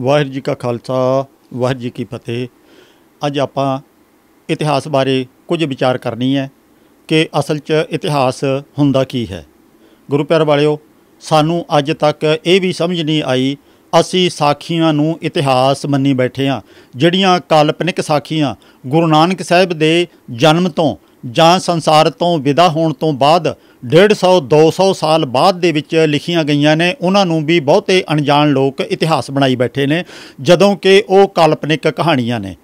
ਵਾਹਿਗੁਰੂ ਜੀ ਕਾ ਖਾਲਸਾ ਵਾਹਿਗੁਰੂ ਜੀ ਕੀ ਫਤਿਹ ਅੱਜ ਆਪਾਂ ਇਤਿਹਾਸ ਬਾਰੇ ਕੁਝ ਵਿਚਾਰ ਕਰਨੀ ਹੈ ਕਿ ਅਸਲ 'ਚ ਇਤਿਹਾਸ ਹੁੰਦਾ ਕੀ ਹੈ ਗੁਰੂ ਪਿਆਰ ਵਾਲਿਓ ਸਾਨੂੰ ਅੱਜ ਤੱਕ ਇਹ ਵੀ ਸਮਝ ਨਹੀਂ ਆਈ ਅਸੀਂ ਸਾਖੀਆਂ ਨੂੰ ਇਤਿਹਾਸ ਮੰਨੀ ਬੈਠੇ ਆ ਜਿਹੜੀਆਂ ਕਾਲਪਨਿਕ ਸਾਖੀਆਂ ਗੁਰੂ ਨਾਨਕ ਸਾਹਿਬ ਦੇ ਜਨਮ ਤੋਂ ਜਾਂ ਸੰਸਾਰ ਤੋਂ ਵਿਦਾ ਹੋਣ ਤੋਂ ਬਾਅਦ 150 200 ਸਾਲ ਬਾਅਦ ਦੇ ਵਿੱਚ ਲਿਖੀਆਂ ਗਈਆਂ ਨੇ ਉਹਨਾਂ ਨੂੰ ਵੀ ਬਹੁਤੇ ਅਣਜਾਣ ਲੋਕ ਇਤਿਹਾਸ ਬਣਾਈ ਬੈਠੇ ਨੇ ਜਦੋਂ ਕਿ ਉਹ ਕਾਲਪਨਿਕ ਕਹਾਣੀਆਂ ਨੇ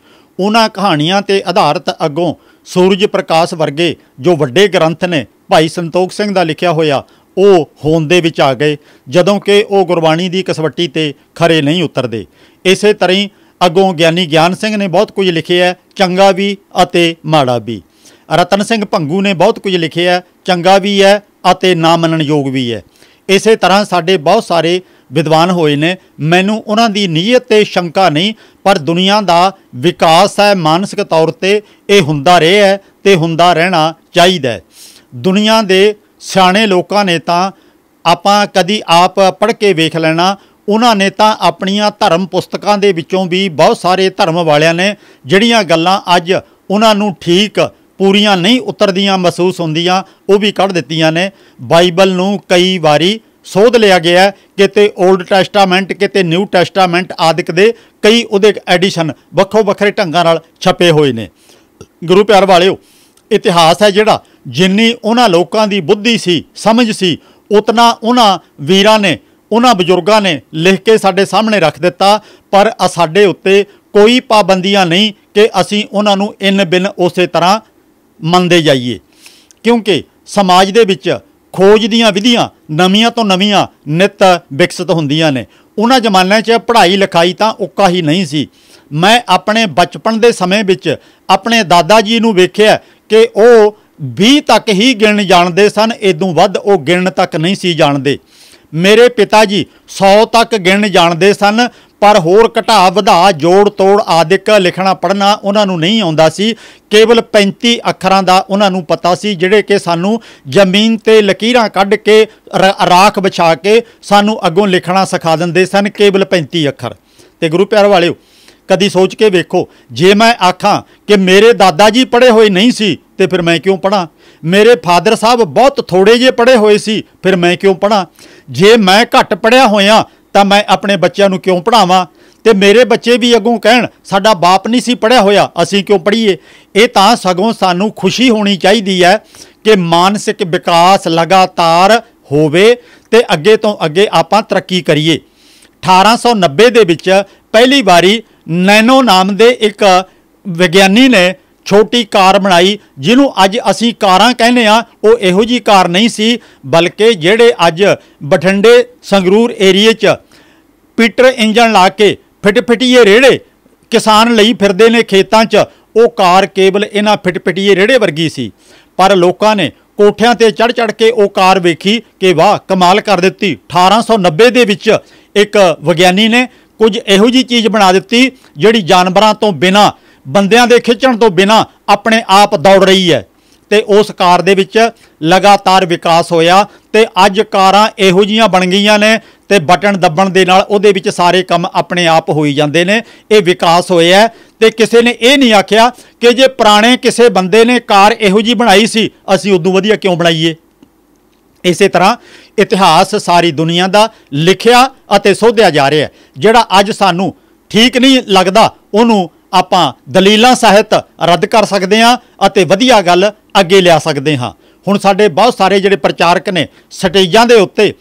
ਉਹਨਾਂ ਕਹਾਣੀਆਂ ਤੇ ਆਧਾਰਿਤ ਅੱਗੋਂ ਸੂਰਜ ਪ੍ਰਕਾਸ਼ ਵਰਗੇ ਜੋ ਵੱਡੇ ਗ੍ਰੰਥ ਨੇ ਭਾਈ ਸੰਤੋਖ ਸਿੰਘ ਦਾ ਲਿਖਿਆ ਹੋਇਆ ਉਹ ਹੋਂਦ ਦੇ ਵਿੱਚ ਆ ਗਏ ਜਦੋਂ ਕਿ ਉਹ ਗੁਰਬਾਣੀ ਦੀ ਕਸਵੱਟੀ ਤੇ ਖਰੇ ਨਹੀਂ ਉਤਰਦੇ ਇਸੇ ਤਰ੍ਹਾਂ ਅੱਗੋਂ ਗਿਆਨੀ ਗਿਆਨ ਸਿੰਘ ਨੇ ਬਹੁਤ ਕੁਝ ਲਿਖਿਆ ਹੈ ਚੰਗਾ ਵੀ ਅਤੇ ਮਾੜਾ ਵੀ ਰਤਨ ਸਿੰਘ ਭੰਗੂ ਨੇ ਬਹੁਤ ਕੁਝ ਲਿਖਿਆ ਚੰਗਾ ਵੀ ਹੈ ਅਤੇ ਨਾ ਮੰਨਣ ਯੋਗ ਵੀ ਹੈ ਇਸੇ ਤਰ੍ਹਾਂ ਸਾਡੇ ਬਹੁਤ ਸਾਰੇ ਵਿਦਵਾਨ ਹੋਏ ਨੇ ਮੈਨੂੰ ਉਹਨਾਂ ਦੀ ਨੀਅਤ ਤੇ ਸ਼ੰਕਾ ਨਹੀਂ ਪਰ ਦੁਨੀਆ ਦਾ ਵਿਕਾਸ ਹੈ ਮਾਨਸਿਕ ਤੌਰ ਤੇ ਇਹ ਹੁੰਦਾ ਰਿਹਾ ਹੈ ਤੇ ਹੁੰਦਾ ਰਹਿਣਾ ਚਾਹੀਦਾ ਹੈ ਦੁਨੀਆ ਦੇ ਸਿਆਣੇ ਲੋਕਾਂ ਨੇ ਤਾਂ ਆਪਾਂ ਕਦੀ ਆਪ ਪੜ੍ਹ ਕੇ ਵੇਖ ਲੈਣਾ ਉਹਨਾਂ ਨੇ ਤਾਂ ਆਪਣੀਆਂ ਧਰਮ ਪੁਸਤਕਾਂ ਦੇ ਵਿੱਚੋਂ ਵੀ ਬਹੁਤ ਸਾਰੇ ਧਰਮ ਵਾਲਿਆਂ ਨੇ ਜਿਹੜੀਆਂ ਗੱਲਾਂ ਅੱਜ ਉਹਨਾਂ ਨੂੰ ਠੀਕ ਪੂਰੀਆਂ ਨਹੀਂ ਉਤਰਦੀਆਂ ਮਹਿਸੂਸ ਹੁੰਦੀਆਂ ਉਹ ਵੀ ਕੱਢ ਦਿੱਤੀਆਂ ਨੇ ਬਾਈਬਲ ਨੂੰ ਕਈ ਵਾਰੀ ਸੋਧ ਲਿਆ ਗਿਆ ਕਿਤੇ 올ਡ ਟੈਸਟਾਮੈਂਟ ਕਿਤੇ ਨਿਊ ਟੈਸਟਾਮੈਂਟ ਆਦਿਕ ਦੇ ਕਈ ਉਹਦੇ ਐਡੀਸ਼ਨ ਵੱਖੋ ਵੱਖਰੇ ਢੰਗਾਂ ਨਾਲ ਛਪੇ ਹੋਏ ਨੇ ਗੁਰੂ ਪਿਆਰ ਵਾਲਿਓ ਇਤਿਹਾਸ ਹੈ ਜਿਹੜਾ ਜਿੰਨੀ ਉਹਨਾਂ ਲੋਕਾਂ ਦੀ ਬੁੱਧੀ ਸੀ ਸਮਝ ਸੀ ਉਤਨਾ ਉਹਨਾਂ ਵੀਰਾਂ ਨੇ ਉਹਨਾਂ ਬਜ਼ੁਰਗਾਂ ਨੇ ਲਿਖ ਕੇ ਸਾਡੇ ਸਾਹਮਣੇ ਰੱਖ ਦਿੱਤਾ ਪਰ ਸਾਡੇ ਉੱਤੇ ਕੋਈ ਪਾਬੰਦੀਆਂ ਨਹੀਂ ਕਿ ਅਸੀਂ ਉਹਨਾਂ ਨੂੰ ਇਨ ਬਿਨ ਉਸੇ ਤਰ੍ਹਾਂ ਮੰਨਦੇ ਜਾਈਏ ਕਿਉਂਕਿ ਸਮਾਜ ਦੇ ਵਿੱਚ ਖੋਜ ਦੀਆਂ ਵਿਧੀਆਂ ਨਵੀਆਂ ਤੋਂ ਨਵੀਆਂ ਨਿਤ ਵਿਕਸਿਤ ਹੁੰਦੀਆਂ ਨੇ ਉਹਨਾਂ ਜ਼ਮਾਨਿਆਂ 'ਚ ਪੜ੍ਹਾਈ ਲਿਖਾਈ ਤਾਂ ਉੱਕਾ ਹੀ ਨਹੀਂ ਸੀ ਮੈਂ ਆਪਣੇ ਬਚਪਨ ਦੇ ਸਮੇਂ ਵਿੱਚ ਆਪਣੇ ਦਾਦਾ ਜੀ ਨੂੰ ਵੇਖਿਆ ਕਿ ਉਹ 20 ਤੱਕ ਹੀ ਗਿਣ ਜਾਣਦੇ ਸਨ ਇਦੋਂ ਵੱਧ ਉਹ ਗਿਣਨ ਤੱਕ ਨਹੀਂ ਸੀ ਜਾਣਦੇ ਮੇਰੇ ਪਿਤਾ ਜੀ 100 ਤੱਕ ਗਿਣ ਜਾਣਦੇ ਸਨ ਪਰ ਹੋਰ ਘਟਾ ਵਧਾ ਜੋੜ ਤੋੜ ਆਦਿਕ ਲਿਖਣਾ ਪੜਨਾ ਉਹਨਾਂ ਨੂੰ ਨਹੀਂ ਆਉਂਦਾ ਸੀ ਕੇਵਲ 35 ਅੱਖਰਾਂ ਦਾ ਉਹਨਾਂ ਨੂੰ ਪਤਾ ਸੀ ਜਿਹੜੇ ਕਿ ਸਾਨੂੰ ਜ਼ਮੀਨ ਤੇ ਲਕੀਰਾਂ ਕੱਢ ਕੇ ਰਾਖ ਵਿਛਾ ਕੇ ਸਾਨੂੰ ਅੱਗੋਂ ਲਿਖਣਾ ਸਿਖਾ ਦਿੰਦੇ ਸਨ ਕੇਵਲ 35 ਅੱਖਰ ਤੇ ਗੁਰੂ ਪਿਆਰ ਵਾਲਿਓ ਕਦੀ ਸੋਚ ਕੇ ਵੇਖੋ ਜੇ ਮੈਂ ਆਖਾਂ ਕਿ ਮੇਰੇ ਦਾਦਾ ਜੀ ਪੜੇ ਹੋਏ ਨਹੀਂ ਸੀ ਤੇ ਫਿਰ ਮੈਂ ਕਿਉਂ ਪੜਾਂ ਮੇਰੇ ਫਾਦਰ ਸਾਹਿਬ ਬਹੁਤ ਥੋੜੇ ਜੇ ਪੜੇ ਹੋਏ ਸੀ ਫਿਰ ਮੈਂ ਕਿਉਂ ਪੜਾਂ ਜੇ ਮੈਂ ਘੱਟ ਪੜਿਆ ਹੋਇਆ ਤਾਂ ਮੈਂ ਆਪਣੇ ਬੱਚਿਆਂ ਨੂੰ ਕਿਉਂ ਪੜਾਵਾਂ ਤੇ ਮੇਰੇ ਬੱਚੇ ਵੀ ਅੱਗੋਂ ਕਹਿਣ ਸਾਡਾ ਬਾਪ ਨਹੀਂ ਸੀ ਪੜਿਆ ਹੋਇਆ ਅਸੀਂ ਕਿਉਂ ਪੜੀਏ ਇਹ ਤਾਂ ਸਗੋਂ ਸਾਨੂੰ ਖੁਸ਼ੀ ਹੋਣੀ ਚਾਹੀਦੀ ਹੈ ਕਿ ਮਾਨਸਿਕ ਵਿਕਾਸ ਲਗਾਤਾਰ ਹੋਵੇ ਤੇ ਅੱਗੇ ਤੋਂ ਅੱਗੇ ਆਪਾਂ ਤਰੱਕੀ ਕਰੀਏ 1890 ਦੇ ਵਿੱਚ ਪਹਿਲੀ ਵਾਰੀ ਨੈਨੋ ਨਾਮ ਦੇ ਇੱਕ ਵਿਗਿਆਨੀ ਨੇ ਛੋਟੀ ਕਾਰ ਬਣਾਈ ਜਿਹਨੂੰ ਅੱਜ ਅਸੀਂ ਕਾਰਾਂ ਕਹਿੰਦੇ ਆ ਉਹ ਇਹੋ ਜੀ ਕਾਰ ਨਹੀਂ ਸੀ ਬਲਕਿ ਜਿਹੜੇ ਅੱਜ ਬਠਿੰਡੇ ਸੰਗਰੂਰ ਏਰੀਏ 'ਚ ਪੀਟਰ ਇੰਜਨ ਲਾ ਕੇ ਫਿਟਫਿਟੀਏ ਰੇੜੇ ਕਿਸਾਨ ਲਈ ਫਿਰਦੇ ਨੇ ਖੇਤਾਂ 'ਚ ਉਹ ਕਾਰ ਕੇਵਲ ਇਹਨਾਂ ਫਿਟਫਿਟੀਏ ਰੇੜੇ ਵਰਗੀ ਸੀ ਪਰ ਲੋਕਾਂ ਨੇ ਕੋਠਿਆਂ ਤੇ ਚੜ ਚੜ ਕੇ ਉਹ ਕਾਰ ਵੇਖੀ ਕਿ ਵਾਹ ਕਮਾਲ ਕਰ ਦਿੱਤੀ 1890 ਦੇ ਵਿੱਚ ਇੱਕ ਵਿਗਿਆਨੀ ਨੇ ਕੁਝ ਇਹੋ ਜੀ ਚੀਜ਼ ਬਣਾ ਦਿੱਤੀ ਜਿਹੜੀ ਜਾਨਵਰਾਂ ਤੋਂ ਬਿਨਾ ਬੰਦਿਆਂ ਦੇ ਖਿੱਚਣ ਤੋਂ ਬਿਨਾ ਆਪਣੇ ਆਪ ਦੌੜ ਰਹੀ ਹੈ ਤੇ ਉਸ ਕਾਰ ਦੇ ਵਿੱਚ ਲਗਾਤਾਰ ਵਿਕਾਸ ਹੋਇਆ ਤੇ ਅੱਜ ਕਾਰਾਂ ਇਹੋ ਜੀਆਂ ਬਣ ਗਈਆਂ ਨੇ ਤੇ ਬਟਨ ਦੱਬਣ ਦੇ ਨਾਲ ਉਹਦੇ ਵਿੱਚ ਸਾਰੇ ਕੰਮ ਆਪਣੇ ਆਪ ਹੋਈ ਜਾਂਦੇ ਨੇ ਇਹ ਵਿਕਾਸ ਹੋਇਆ ਤੇ ਕਿਸੇ ਨੇ ਇਹ ਨਹੀਂ ਆਖਿਆ ਕਿ ਜੇ ਪੁਰਾਣੇ ਕਿਸੇ ਬੰਦੇ ਨੇ ਕਾਰ ਇਹੋ ਜੀ ਬਣਾਈ ਸੀ ਅਸੀਂ ਉਦੋਂ ਵਧੀਆ ਕਿਉਂ ਬਣਾਈਏ ਇਸੇ ਤਰ੍ਹਾਂ ਇਤਿਹਾਸ ਸਾਰੀ ਦੁਨੀਆ ਦਾ ਲਿਖਿਆ ਅਤੇ ਸੋਧਿਆ ਜਾ ਰਿਹਾ ਜਿਹੜਾ ਅੱਜ ਸਾਨੂੰ ਠੀਕ ਨਹੀਂ ਲੱਗਦਾ ਉਹਨੂੰ ਆਪਾਂ ਦਲੀਲਾਂ ਸਹਿਤ ਰੱਦ ਕਰ ਸਕਦੇ ਹਾਂ ਅਤੇ ਵਧੀਆ ਗੱਲ ਅੱਗੇ ਲਿਆ ਸਕਦੇ ਹਾਂ ਹੁਣ ਸਾਡੇ ਬਹੁਤ ਸਾਰੇ ਜਿਹੜੇ ਪ੍ਰਚਾਰਕ ਨੇ ਸਟੇਜਾਂ ਦੇ ਉੱਤੇ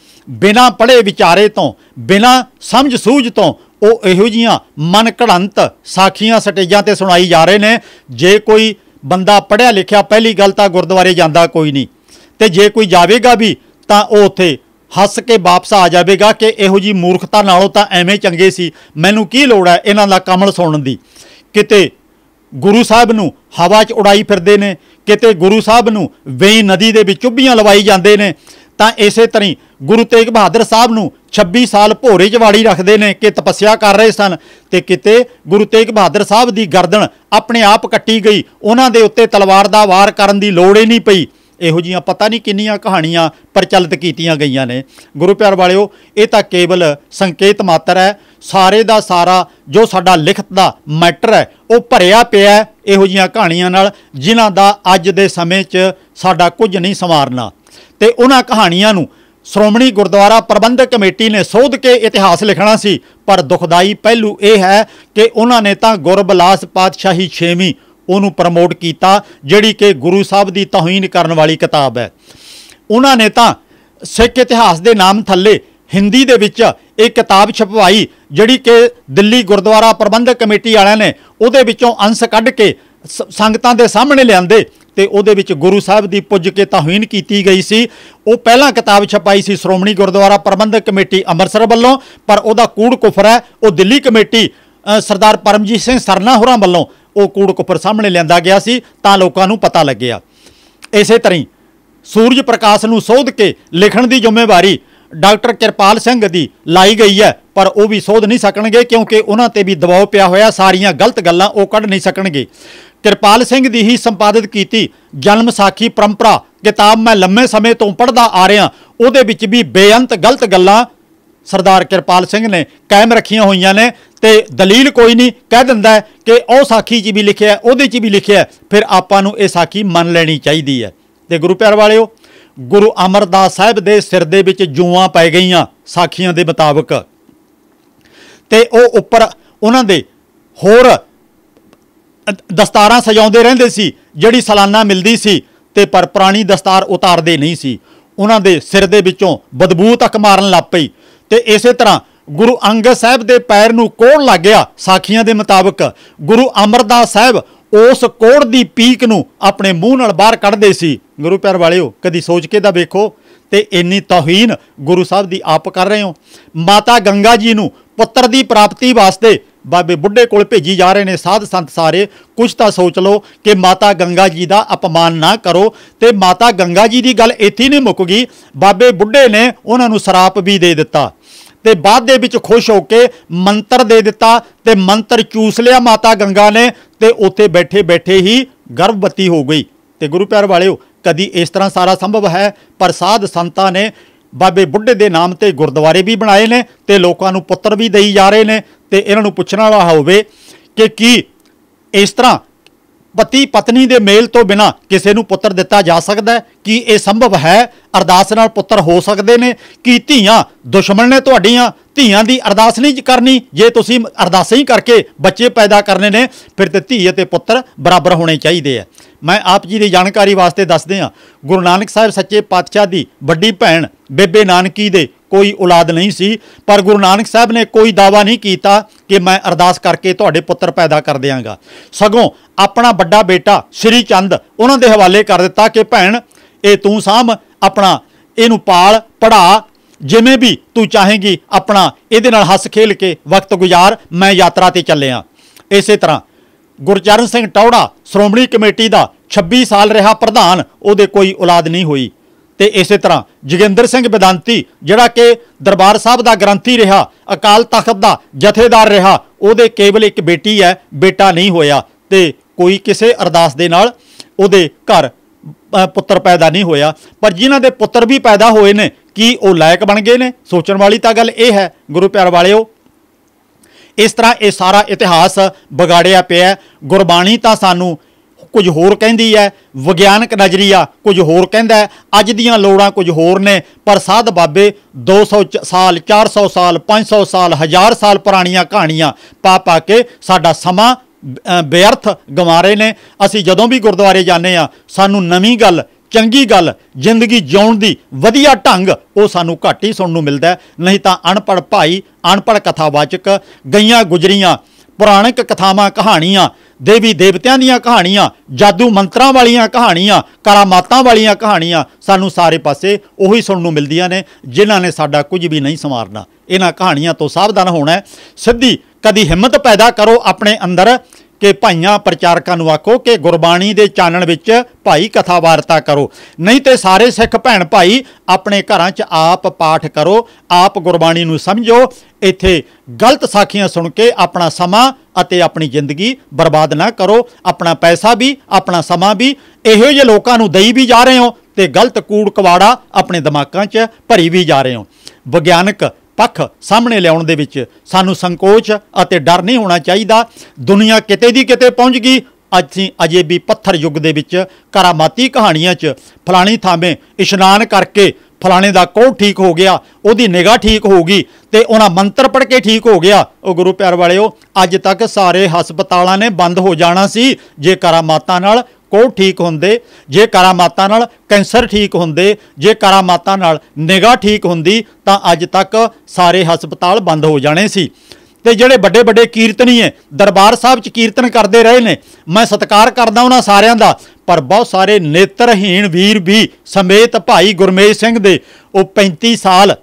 ਬਿਨਾਂ ਪੜ੍ਹੇ ਵਿਚਾਰੇ ਤੋਂ ਬਿਨਾਂ ਸਮਝ ਸੂਝ ਤੋਂ ਉਹ ਇਹੋ ਜੀਆਂ ਮਨ ਘੜੰਤ ਸਾਖੀਆਂ ਸਟੇਜਾਂ ਤੇ ਸੁਣਾਈ ਜਾ ਰਹੇ ਨੇ ਜੇ ਕੋਈ ਬੰਦਾ ਪੜ੍ਹਿਆ ਲਿਖਿਆ ਪਹਿਲੀ ਗੱਲ ਤਾਂ ਗੁਰਦੁਆਰੇ ਜਾਂਦਾ ਕੋਈ ਨਹੀਂ ਤੇ ਜੇ ਕੋਈ ਜਾਵੇਗਾ ਵੀ ਤਾਂ ਉਹ ਉੱਥੇ ਹੱਸ ਕੇ ਵਾਪਸ ਆ ਜਾਵੇਗਾ ਕਿ ਇਹੋ ਜੀ ਮੂਰਖਤਾ ਨਾਲੋਂ ਤਾਂ ਐਵੇਂ ਚੰਗੇ ਸੀ ਮੈਨੂੰ ਕੀ ਲੋੜ ਹੈ ਇਹਨਾਂ ਦਾ ਕਮਲ ਸੁਣਨ ਦੀ ਕਿਤੇ ਗੁਰੂ ਸਾਹਿਬ ਨੂੰ ਹਵਾ 'ਚ ਉਡਾਈ ਫਿਰਦੇ ਨੇ ਕਿਤੇ ਗੁਰੂ ਸਾਹਿਬ ਨੂੰ ਵੇਈ ਨਦੀ ਦੇ ਵਿੱਚ ਚੁੱਭੀਆਂ ਲਵਾਈ ਜਾਂਦੇ ਨੇ ਤਾਂ ਇਸੇ ਤਰ੍ਹਾਂ ਗੁਰੂ ਤੇਗ ਬਹਾਦਰ ਸਾਹਿਬ ਨੂੰ 26 ਸਾਲ ਭੋਰੇ ਜਵਾੜੀ ਰੱਖਦੇ ਨੇ ਕਿ ਤਪੱਸਿਆ ਕਰ ਰਹੇ ਸਨ ਤੇ ਕਿਤੇ ਗੁਰੂ ਤੇਗ ਬਹਾਦਰ ਸਾਹਿਬ ਦੀ ਗਰਦਨ ਆਪਣੇ ਆਪ ਕੱਟੀ ਗਈ ਉਹਨਾਂ ਦੇ ਉੱਤੇ ਤਲਵਾਰ ਦਾ ਵਾਰ ਕਰਨ ਦੀ ਲੋੜ ਹੀ ਨਹੀਂ ਪਈ ਇਹੋ ਜੀਆਂ ਪਤਾ ਨਹੀਂ ਕਿੰਨੀਆਂ ਕਹਾਣੀਆਂ ਪ੍ਰਚਲਿਤ ਕੀਤੀਆਂ ਗਈਆਂ ਨੇ ਗੁਰੂ ਪਿਆਰ ਵਾਲਿਓ ਇਹ ਤਾਂ ਕੇਵਲ ਸੰਕੇਤ ਮਾਤਰ ਹੈ ਸਾਰੇ ਦਾ ਸਾਰਾ ਜੋ ਸਾਡਾ ਲਿਖਤ ਦਾ ਮੈਟਰ ਹੈ ਉਹ ਭਰਿਆ ਪਿਆ ਹੈ ਇਹੋ ਜੀਆਂ ਕਹਾਣੀਆਂ ਨਾਲ ਜਿਨ੍ਹਾਂ ਦਾ ਅੱਜ ਦੇ ਸਮੇਂ 'ਚ ਸਾਡਾ ਕੁਝ ਨਹੀਂ ਸਮਾਰਨਾ ਤੇ ਉਹਨਾਂ ਕਹਾਣੀਆਂ ਨੂੰ ਸ਼੍ਰੋਮਣੀ ਗੁਰਦੁਆਰਾ ਪ੍ਰਬੰਧਕ ਕਮੇਟੀ ਨੇ ਸੋਧ ਕੇ ਇਤਿਹਾਸ ਲਿਖਣਾ ਸੀ ਪਰ ਦੁਖਦਾਈ ਪਹਿਲੂ ਇਹ ਹੈ ਕਿ ਉਹਨਾਂ ਨੇ ਤਾਂ ਗੁਰਬਲਾਸ ਪਾਤਸ਼ਾਹੀ 6ਵੀਂ ਉਹਨੂੰ ਪ੍ਰਮੋਟ ਕੀਤਾ ਜਿਹੜੀ ਕਿ ਗੁਰੂ ਸਾਹਿਬ ਦੀ ਤੌਹੀਨ ਕਰਨ ਵਾਲੀ ਕਿਤਾਬ ਹੈ ਉਹਨਾਂ ਨੇ ਤਾਂ ਸਿੱਖ ਇਤਿਹਾਸ ਦੇ ਨਾਮ ਥੱਲੇ ਹਿੰਦੀ ਦੇ ਵਿੱਚ ਇਹ ਕਿਤਾਬ ਛਪਵਾਈ ਜਿਹੜੀ ਕਿ ਦਿੱਲੀ ਗੁਰਦੁਆਰਾ ਪ੍ਰਬੰਧਕ ਕਮੇਟੀ ਵਾਲਿਆਂ ਨੇ ਉਹਦੇ ਵਿੱਚੋਂ ਅੰਸ਼ ਕੱਢ ਕੇ ਸੰਗਤਾਂ ਦੇ ਸਾਹਮਣੇ ਲਿਆਂਦੇ ਤੇ ਉਹਦੇ ਵਿੱਚ ਗੁਰੂ ਸਾਹਿਬ ਦੀ ਪੁੱਜ ਕੇ ਤਾਹੀਨ ਕੀਤੀ ਗਈ ਸੀ ਉਹ ਪਹਿਲਾਂ ਕਿਤਾਬ ਛਪਾਈ ਸੀ ਸ਼੍ਰੋਮਣੀ ਗੁਰਦੁਆਰਾ ਪ੍ਰਬੰਧਕ ਕਮੇਟੀ ਅੰਮ੍ਰਿਤਸਰ ਵੱਲੋਂ ਪਰ ਉਹਦਾ ਕੂੜ ਕੁਫਰ ਹੈ ਉਹ ਦਿੱਲੀ ਕਮੇਟੀ ਸਰਦਾਰ ਪਰਮਜੀਤ ਸਿੰਘ ਸਰਨਾ ਹੋਰਾਂ ਵੱਲੋਂ ਉਹ ਕੂੜ ਕੁਫਰ ਸਾਹਮਣੇ ਲਿਆਂਦਾ ਗਿਆ ਸੀ ਤਾਂ ਲੋਕਾਂ ਨੂੰ ਪਤਾ ਲੱਗਿਆ ਇਸੇ ਤਰ੍ਹਾਂ ਸੂਰਜ ਪ੍ਰਕਾਸ਼ ਨੂੰ ਸੋਧ ਕੇ ਲਿਖਣ ਦੀ ਜ਼ਿੰਮੇਵਾਰੀ ਡਾਕਟਰ ਕਿਰਪਾਲ ਸਿੰਘ ਦੀ ਲਾਈ ਗਈ ਹੈ ਪਰ ਉਹ ਵੀ ਸੋਧ ਨਹੀਂ ਸਕਣਗੇ ਕਿਉਂਕਿ ਉਹਨਾਂ ਤੇ ਵੀ ਦਬਾਅ ਪਿਆ ਹੋਇਆ ਸਾਰੀਆਂ ਗਲਤ ਗੱਲਾਂ ਉਹ ਕੱਢ ਨਹੀਂ ਸਕਣਗੇ ਕਿਰਪਾਲ ਸਿੰਘ ਦੀ ਹੀ ਸੰਪਾਦਿਤ ਕੀਤੀ ਜਨਮ ਸਾਖੀ ਪਰੰਪਰਾ ਕਿਤਾਬ ਮੈਂ ਲੰਮੇ ਸਮੇਂ ਤੋਂ ਪੜ੍ਹਦਾ ਆ ਰਿਹਾ ਉਹਦੇ ਵਿੱਚ ਵੀ ਬੇਅੰਤ ਗਲਤ ਗੱਲਾਂ ਸਰਦਾਰ ਕਿਰਪਾਲ ਸਿੰਘ ਨੇ ਕਾਇਮ ਰੱਖੀਆਂ ਹੋਈਆਂ ਨੇ ਤੇ ਦਲੀਲ ਕੋਈ ਨਹੀਂ ਕਹਿ ਦਿੰਦਾ ਕਿ ਉਹ ਸਾਖੀ 'ਚ ਵੀ ਲਿਖਿਆ ਉਹਦੇ 'ਚ ਵੀ ਲਿਖਿਆ ਫਿਰ ਆਪਾਂ ਨੂੰ ਇਹ ਸਾਖੀ ਮੰਨ ਲੈਣੀ ਚਾਹੀਦੀ ਹੈ ਤੇ ਗੁਰੂ ਪਿਆਰ ਵਾਲਿਓ ਗੁਰੂ ਅਮਰਦਾਸ ਸਾਹਿਬ ਦੇ ਸਿਰ ਦੇ ਵਿੱਚ ਜੂਆਂ ਪੈ ਗਈਆਂ ਸਾਖੀਆਂ ਦੇ ਮੁਤਾਬਕ ਤੇ ਉਹ ਉੱਪਰ ਉਹਨਾਂ ਦੇ ਹੋਰ ਦਸਤਾਰਾਂ ਸਜਾਉਂਦੇ ਰਹਿੰਦੇ ਸੀ ਜਿਹੜੀ ਸਾਲਾਨਾ ਮਿਲਦੀ ਸੀ ਤੇ ਪਰ ਪੁਰਾਣੀ ਦਸਤਾਰ ਉਤਾਰਦੇ ਨਹੀਂ ਸੀ ਉਹਨਾਂ ਦੇ ਸਿਰ ਦੇ ਵਿੱਚੋਂ ਬਦਬੂ ਤੱਕ ਮਾਰਨ ਲੱਗ ਪਈ ਤੇ ਇਸੇ ਤਰ੍ਹਾਂ ਗੁਰੂ ਅੰਗਦ ਸਾਹਿਬ ਦੇ ਪੈਰ ਨੂੰ ਕੋਹਣ ਲੱਗ ਗਿਆ ਸਾਖੀਆਂ ਦੇ ਮੁਤਾਬਕ ਗੁਰੂ ਅਮਰਦਾਸ ਸਾਹਿਬ ਉਸ ਕੋੜ ਦੀ ਪੀਕ ਨੂੰ ਆਪਣੇ ਮੂੰਹ ਨਾਲ ਬਾਹਰ ਕੱਢਦੇ ਸੀ ਗੁਰੂ ਪਿਆਰ ਵਾਲਿਓ ਕਦੀ ਸੋਚ ਕੇ ਤਾਂ ਵੇਖੋ ਤੇ ਇੰਨੀ ਤੌਹੀਨ ਗੁਰੂ ਸਾਹਿਬ ਦੀ ਆਪ ਕਰ ਰਹੇ ਹੋ ਮਾਤਾ ਗੰਗਾ ਜੀ ਨੂੰ ਪੁੱਤਰ ਦੀ ਪ੍ਰਾਪਤੀ ਵਾਸਤੇ ਬਾਬੇ ਬੁੱਢੇ ਕੋਲ ਭੇਜੀ ਜਾ ਰਹੇ ਨੇ ਸਾਧ ਸੰਤ ਸਾਰੇ ਕੁਝ ਤਾਂ ਸੋਚ ਲਓ ਕਿ ਮਾਤਾ ਗੰਗਾ ਜੀ ਦਾ ਅਪਮਾਨ ਨਾ ਕਰੋ ਤੇ ਮਾਤਾ ਗੰਗਾ ਜੀ ਦੀ ਗੱਲ ਇੱਥੇ ਨਹੀਂ ਮੁੱਕ ਗਈ ਬਾਬੇ ਬੁੱਢੇ ਨੇ ਉਹਨਾਂ ਨੂੰ ਸਰਾਪ ਵੀ ਦੇ ਦਿੱਤਾ ਤੇ ਬਾਅਦ ਦੇ ਵਿੱਚ ਖੁਸ਼ ਹੋ ਕੇ ਮੰਤਰ ਦੇ ਦਿੱਤਾ ਤੇ ਮੰਤਰ ਚੂਸ ਲਿਆ ਮਾਤਾ ਗੰਗਾ ਨੇ ਤੇ ਉੱਥੇ ਬੈਠੇ ਬੈਠੇ ਹੀ ਗਰਭਵਤੀ ਹੋ ਗਈ ਤੇ ਗੁਰੂ ਪਿਆਰ ਵਾਲਿਓ ਕਦੀ ਇਸ ਤਰ੍ਹਾਂ ਸਾਰਾ ਸੰਭਵ ਹੈ ਪਰ ਸਾਧ ਸੰਤਾਂ ਨੇ ਬਾਬੇ ਬੁੱਢੇ ਦੇ ਨਾਮ ਤੇ ਗੁਰਦੁਆਰੇ ਵੀ ਬਣਾਏ ਨੇ ਤੇ ਲੋਕਾਂ ਨੂੰ ਪੁੱਤਰ ਵੀ ਦੇਈ ਜਾ ਰਹੇ ਨੇ ਤੇ ਇਹਨਾਂ ਨੂੰ ਪੁੱਛਣ ਵਾਲਾ ਹੋਵੇ ਕਿ ਕੀ ਇਸ ਤਰ੍ਹਾਂ ਪਤੀ ਪਤਨੀ ਦੇ ਮੇਲ ਤੋਂ ਬਿਨਾ ਕਿਸੇ ਨੂੰ ਪੁੱਤਰ ਦਿੱਤਾ ਜਾ ਸਕਦਾ ਹੈ ਕੀ ਇਹ ਸੰਭਵ ਹੈ ਅਰਦਾਸ ਨਾਲ ਪੁੱਤਰ ਹੋ ਸਕਦੇ ਨੇ ਕੀ ਧੀਆਂ ਦੁਸ਼ਮਣ ਨੇ ਤੁਹਾਡੀਆਂ ਧੀਆਂ ਦੀ ਅਰਦਾਸ ਨਹੀਂ ਕਰਨੀ ਜੇ ਤੁਸੀਂ ਅਰਦਾਸਾਂ ਹੀ ਕਰਕੇ ਬੱਚੇ ਪੈਦਾ ਕਰਨੇ ਨੇ ਫਿਰ ਤੇ ਧੀ ਅਤੇ ਪੁੱਤਰ ਬਰਾਬਰ ਹੋਣੇ ਚਾਹੀਦੇ ਆ ਮੈਂ ਆਪ ਜੀ ਦੀ ਜਾਣਕਾਰੀ ਵਾਸਤੇ ਦੱਸਦੇ ਆ ਗੁਰੂ ਨਾਨਕ ਸਾਹਿਬ ਸੱਚੇ ਪਾਤਸ਼ਾਹ ਦੀ ਵੱਡੀ ਭੈਣ ਬੇਬੇ ਨਾਨਕੀ ਦੇ ਕੋਈ ਔਲਾਦ ਨਹੀਂ ਸੀ ਪਰ ਗੁਰੂ ਨਾਨਕ ਸਾਹਿਬ ਨੇ ਕੋਈ ਦਾਵਾ ਨਹੀਂ ਕੀਤਾ ਕਿ ਮੈਂ ਅਰਦਾਸ ਕਰਕੇ ਤੁਹਾਡੇ ਪੁੱਤਰ ਪੈਦਾ ਕਰ ਦਿਆਂਗਾ ਸਗੋਂ ਆਪਣਾ ਵੱਡਾ ਬੇਟਾ ਸ੍ਰੀ ਚੰਦ ਉਹਨਾਂ ਦੇ ਹਵਾਲੇ ਕਰ ਦਿੱਤਾ ਕਿ ਭੈਣ ਇਹ ਤੂੰ ਸਾਹਮ ਆਪਣਾ ਇਹਨੂੰ ਪਾਲ ਪੜਾ ਜਿਵੇਂ ਵੀ ਤੂੰ ਚਾਹੇਂਗੀ ਆਪਣਾ ਇਹਦੇ ਨਾਲ ਹੱਸ ਖੇਲ ਕੇ ਵਕਤ ਗੁਜ਼ਾਰ ਮੈਂ ਯਾਤਰਾ ਤੇ ਚੱਲਿਆ ਇਸੇ ਤਰ੍ਹਾਂ ਗੁਰਚਰਨ ਸਿੰਘ ਟੌੜਾ ਸ਼੍ਰੋਮਣੀ ਕਮੇਟੀ ਦਾ 26 ਸਾਲ ਰਿਹਾ ਪ੍ਰਧਾਨ ਉਹਦੇ ਕੋਈ ਔਲਾਦ ਨਹੀਂ ਹੋਈ ਤੇ ਇਸੇ ਤਰ੍ਹਾਂ ਜਗਿੰਦਰ ਸਿੰਘ ਵਿਦਾਂਤੀ ਜਿਹੜਾ ਕਿ ਦਰਬਾਰ ਸਾਹਿਬ ਦਾ ਗ੍ਰੰਥੀ ਰਿਹਾ ਅਕਾਲ ਤਖਤ ਦਾ ਜਥੇਦਾਰ ਰਿਹਾ ਉਹਦੇ ਕੇਵਲ ਇੱਕ ਬੇਟੀ ਹੈ ਬੇਟਾ ਨਹੀਂ ਹੋਇਆ ਤੇ ਕੋਈ ਕਿਸੇ ਅਰਦਾਸ ਦੇ ਨਾਲ ਉਹਦੇ ਘਰ ਪੁੱਤਰ ਪੈਦਾ ਨਹੀਂ ਹੋਇਆ ਪਰ ਜਿਨ੍ਹਾਂ ਦੇ ਪੁੱਤਰ ਵੀ ਪੈਦਾ ਹੋਏ ਨੇ ਕੀ ਉਹ ਲਾਇਕ ਬਣ ਗਏ ਨੇ ਸੋਚਣ ਵਾਲੀ ਤਾਂ ਗੱਲ ਇਹ ਹੈ ਗੁਰੂ ਪਿਆਰ ਵਾਲਿਓ ਇਸ ਤਰ੍ਹਾਂ ਇਹ ਸਾਰਾ ਇਤਿਹਾਸ ਵਿਗਾੜਿਆ ਪਿਆ ਗੁਰਬਾਣੀ ਤਾਂ ਸਾਨੂੰ ਕੁਝ ਹੋਰ ਕਹਿੰਦੀ ਹੈ ਵਿਗਿਆਨਕ ਨਜ਼ਰੀਆ ਕੁਝ ਹੋਰ ਕਹਿੰਦਾ ਅੱਜ ਦੀਆਂ ਲੋੜਾਂ ਕੁਝ ਹੋਰ ਨੇ ਪਰ ਸਾਧ ਬਾਬੇ 200 ਸਾਲ 400 ਸਾਲ 500 ਸਾਲ 1000 ਸਾਲ ਪੁਰਾਣੀਆਂ ਕਹਾਣੀਆਂ ਪਾ ਪਾ ਕੇ ਸਾਡਾ ਸਮਾਂ ਬੇਅਰਥ ਗਵਾਰੇ ਨੇ ਅਸੀਂ ਜਦੋਂ ਵੀ ਗੁਰਦੁਆਰੇ ਜਾਂਦੇ ਆ ਸਾਨੂੰ ਨਵੀਂ ਗੱਲ ਚੰਗੀ ਗੱਲ ਜ਼ਿੰਦਗੀ ਜਿਉਣ ਦੀ ਵਧੀਆ ਢੰਗ ਉਹ ਸਾਨੂੰ ਘੱਟ ਹੀ ਸੁਣਨ ਨੂੰ ਮਿਲਦਾ ਨਹੀਂ ਤਾਂ ਅਣਪੜ ਭਾਈ ਅਣਪੜ ਕਥਾਵਾਚਕ ਗਈਆਂ ਗੁਜਰੀਆਂ ਪੁਰਾਣਿਕ ਕਥਾਵਾਂ ਕਹਾਣੀਆਂ ਦੇਵੀ ਦੇਵਤਿਆਂ ਦੀਆਂ ਕਹਾਣੀਆਂ ਜਾਦੂ ਮੰਤਰਾਂ ਵਾਲੀਆਂ ਕਹਾਣੀਆਂ ਕਰਾਮਾਤਾਂ ਵਾਲੀਆਂ ਕਹਾਣੀਆਂ ਸਾਨੂੰ ਸਾਰੇ ਪਾਸੇ ਉਹੀ ਸੁਣਨ ਨੂੰ ਮਿਲਦੀਆਂ ਨੇ ਜਿਨ੍ਹਾਂ ਨੇ ਸਾਡਾ ਕੁਝ ਵੀ ਨਹੀਂ ਸਮਾਰਨਾ ਇਹਨਾਂ ਕਹਾਣੀਆਂ ਤੋਂ ਸਾਵਧਾਨ ਹੋਣਾ ਸਿੱਧੀ ਕਦੀ ਹਿੰਮਤ ਪੈਦਾ ਕਰੋ ਆਪਣੇ ਅੰਦਰ ਕਿ ਭਾਈਆਂ ਪ੍ਰਚਾਰਕਾਂ ਨੂੰ ਆਖੋ ਕਿ ਗੁਰਬਾਣੀ ਦੇ ਚਾਨਣ ਵਿੱਚ ਭਾਈ ਕਥਾ ਵਾਰਤਾ ਕਰੋ ਨਹੀਂ ਤੇ ਸਾਰੇ ਸਿੱਖ ਭੈਣ ਭਾਈ ਆਪਣੇ ਘਰਾਂ 'ਚ ਆਪ ਪਾਠ ਕਰੋ ਆਪ ਗੁਰਬਾਣੀ ਨੂੰ ਸਮਝੋ ਇੱਥੇ ਗਲਤ ਸਾਖੀਆਂ ਸੁਣ ਕੇ ਆਪਣਾ ਸਮਾਂ ਅਤੇ ਆਪਣੀ ਜ਼ਿੰਦਗੀ ਬਰਬਾਦ ਨਾ ਕਰੋ ਆਪਣਾ ਪੈਸਾ ਵੀ ਆਪਣਾ ਸਮਾਂ ਵੀ ਇਹੋ ਜਿਹੇ ਲੋਕਾਂ ਨੂੰ ਦੇਈ ਵੀ ਜਾ ਰਹੇ ਹੋ ਤੇ ਗਲਤ ਕੂੜ ਕਵਾੜਾ ਆਪਣੇ ਦਿਮਾਗਾਂ 'ਚ ਭਰੀ ਵੀ ਜਾ ਰਹੇ ਹੋ ਵਿਗਿਆਨਕ ਪੱਖ ਸਾਹਮਣੇ ਲਿਆਉਣ ਦੇ ਵਿੱਚ ਸਾਨੂੰ ਸੰਕੋਚ ਅਤੇ ਡਰ ਨਹੀਂ ਹੋਣਾ ਚਾਹੀਦਾ ਦੁਨੀਆ ਕਿਤੇ ਦੀ ਕਿਤੇ ਪਹੁੰਚ ਗਈ ਅਸੀਂ ਅਜੇ ਵੀ ਪੱਥਰ ਯੁੱਗ ਦੇ ਵਿੱਚ ਕਰਾਮਾਤੀ ਕਹਾਣੀਆਂ 'ਚ ਫਲਾਣੀ ਥਾਂਵੇਂ ਇਸ਼ਨਾਨ ਕਰਕੇ ਫਲਾਣੇ ਦਾ ਕੋਹ ਠੀਕ ਹੋ ਗਿਆ ਉਹਦੀ ਨਿਗਾਹ ਠੀਕ ਹੋ ਗਈ ਤੇ ਉਹਨਾਂ ਮੰਤਰ ਪੜ ਕੇ ਠੀਕ ਹੋ ਗਿਆ ਉਹ ਗੁਰੂ ਪਿਆਰ ਵਾਲਿਓ ਅੱਜ ਤੱਕ ਸਾਰੇ ਹਸਪਤਾਲਾਂ ਨੇ ਬੰਦ ਹੋ ਜਾਣਾ ਸੀ ਜੇ ਕਰਾਮਾਤਾਂ ਨਾਲ ਕੋ ਠੀਕ ਹੁੰਦੇ ਜੇ ਕਰਾਮਾਤਾ ਨਾਲ ਕੈਂਸਰ ਠੀਕ ਹੁੰਦੇ ਜੇ ਕਰਾਮਾਤਾ ਨਾਲ ਨਿਗਾਹ ਠੀਕ ਹੁੰਦੀ ਤਾਂ ਅੱਜ ਤੱਕ ਸਾਰੇ ਹਸਪਤਾਲ ਬੰਦ ਹੋ ਜਾਣੇ ਸੀ ਤੇ ਜਿਹੜੇ ਵੱਡੇ ਵੱਡੇ ਕੀਰਤਨੀ ਐ ਦਰਬਾਰ ਸਾਹਿਬ ਚ ਕੀਰਤਨ ਕਰਦੇ ਰਹੇ ਨੇ ਮੈਂ ਸਤਿਕਾਰ ਕਰਦਾ ਉਹਨਾਂ ਸਾਰਿਆਂ ਦਾ ਪਰ ਬਹੁਤ ਸਾਰੇ ਨੇਤਰਹੀਣ ਵੀਰ ਵੀ ਸਮੇਤ ਭਾਈ ਗੁਰਮੇਜ ਸਿੰਘ ਦੇ ਉਹ 35 ਸਾਲ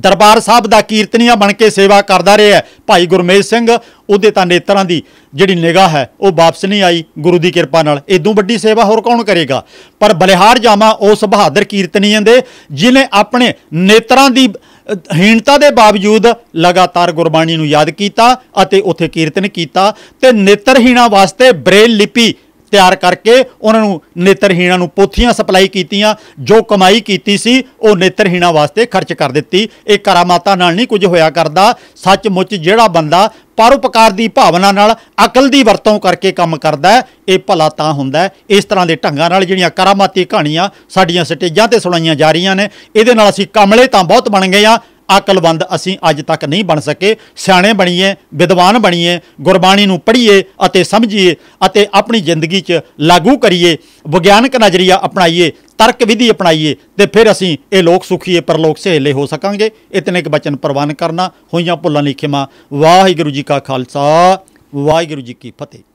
ਦਰਬਾਰ ਸਾਹਿਬ ਦਾ ਕੀਰਤਨੀਆ ਬਣ ਕੇ ਸੇਵਾ ਕਰਦਾ ਰਿਹਾ ਭਾਈ ਗੁਰਮੇਜ ਸਿੰਘ ਉਹਦੇ ਤਾਂ ਨੇਤਰਾਂ ਦੀ ਜਿਹੜੀ ਨਿਗਾਹ ਹੈ ਉਹ ਵਾਪਸ ਨਹੀਂ ਆਈ ਗੁਰੂ ਦੀ ਕਿਰਪਾ ਨਾਲ ਇਦੋਂ ਵੱਡੀ ਸੇਵਾ ਹੋਰ ਕੌਣ ਕਰੇਗਾ ਪਰ ਬਲਿਹਾਰ ਜਾਮਾ ਉਸ ਬਹਾਦਰ ਕੀਰਤਨੀਆਂ ਦੇ ਜਿਨੇ ਆਪਣੇ ਨੇਤਰਾਂ ਦੀ ਹੀਣਤਾ ਦੇ ਬਾਵਜੂਦ ਲਗਾਤਾਰ ਗੁਰਬਾਣੀ ਨੂੰ ਯਾਦ ਕੀਤਾ ਅਤੇ ਉੱਥੇ ਕੀਰਤਨ ਕੀਤਾ ਤੇ ਨੇਤਰਹੀਣਾ ਵਾਸਤੇ ਬ੍ਰੇਲ ਲਿਪੀ ਤਿਆਰ ਕਰਕੇ ਉਹਨਾਂ ਨੂੰ ਨੇਤਰਹੀਣਾਂ ਨੂੰ ਪੋਥੀਆਂ ਸਪਲਾਈ ਕੀਤੀਆਂ ਜੋ ਕਮਾਈ ਕੀਤੀ ਸੀ ਉਹ ਨੇਤਰਹੀਣਾਂ ਵਾਸਤੇ ਖਰਚ ਕਰ ਦਿੱਤੀ ਇਹ ਕਰਾਮਾਤਾ ਨਾਲ ਨਹੀਂ ਕੁਝ ਹੋਇਆ ਕਰਦਾ ਸੱਚਮੁੱਚ ਜਿਹੜਾ ਬੰਦਾ ਪਰਉਪਕਾਰ ਦੀ ਭਾਵਨਾ ਨਾਲ ਅਕਲ ਦੀ ਵਰਤੋਂ ਕਰਕੇ ਕੰਮ ਕਰਦਾ ਇਹ ਭਲਾ ਤਾਂ ਹੁੰਦਾ ਇਸ ਤਰ੍ਹਾਂ ਦੇ ਢੰਗਾਂ ਨਾਲ ਜਿਹੜੀਆਂ ਕਰਾਮਾਤੀ ਕਹਾਣੀਆਂ ਸਾਡੀਆਂ ਸਟੇਜਾਂ ਤੇ ਸੁਣਾਈਆਂ ਜਾ ਰਹੀਆਂ ਨੇ ਇਹਦੇ ਨਾਲ ਅਸੀਂ ਕਮਲੇ ਤਾਂ ਬਹੁਤ ਬਣ ਗਏ ਆ ਅਕਲਵੰਦ ਅਸੀਂ ਅੱਜ ਤੱਕ ਨਹੀਂ ਬਣ ਸਕੇ ਸਿਆਣੇ ਬਣੀਏ ਵਿਦਵਾਨ ਬਣੀਏ ਗੁਰਬਾਣੀ ਨੂੰ ਪੜ੍ਹੀਏ ਅਤੇ ਸਮਝੀਏ ਅਤੇ ਆਪਣੀ ਜ਼ਿੰਦਗੀ 'ਚ ਲਾਗੂ ਕਰੀਏ ਵਿਗਿਆਨਕ ਨਜ਼ਰੀਆ ਅਪਣਾਈਏ ਤਰਕ ਵਿਧੀ ਅਪਣਾਈਏ ਤੇ ਫਿਰ ਅਸੀਂ ਇਹ ਲੋਕ ਸੁਖੀਏ ਪਰਲੋਕ ਸਹੇਲੇ ਹੋ ਸਕਾਂਗੇ ਇਤਨੇ ਇੱਕ ਬਚਨ ਪ੍ਰਵਾਨ ਕਰਨਾ ਹੋਈਆਂ ਭੁੱਲਾਂ ਲਈ ਖਿਮਾ ਵਾਹਿਗੁਰੂ ਜੀ ਕਾ ਖਾਲਸਾ ਵਾਹਿਗੁਰੂ ਜੀ ਕੀ ਫਤਿਹ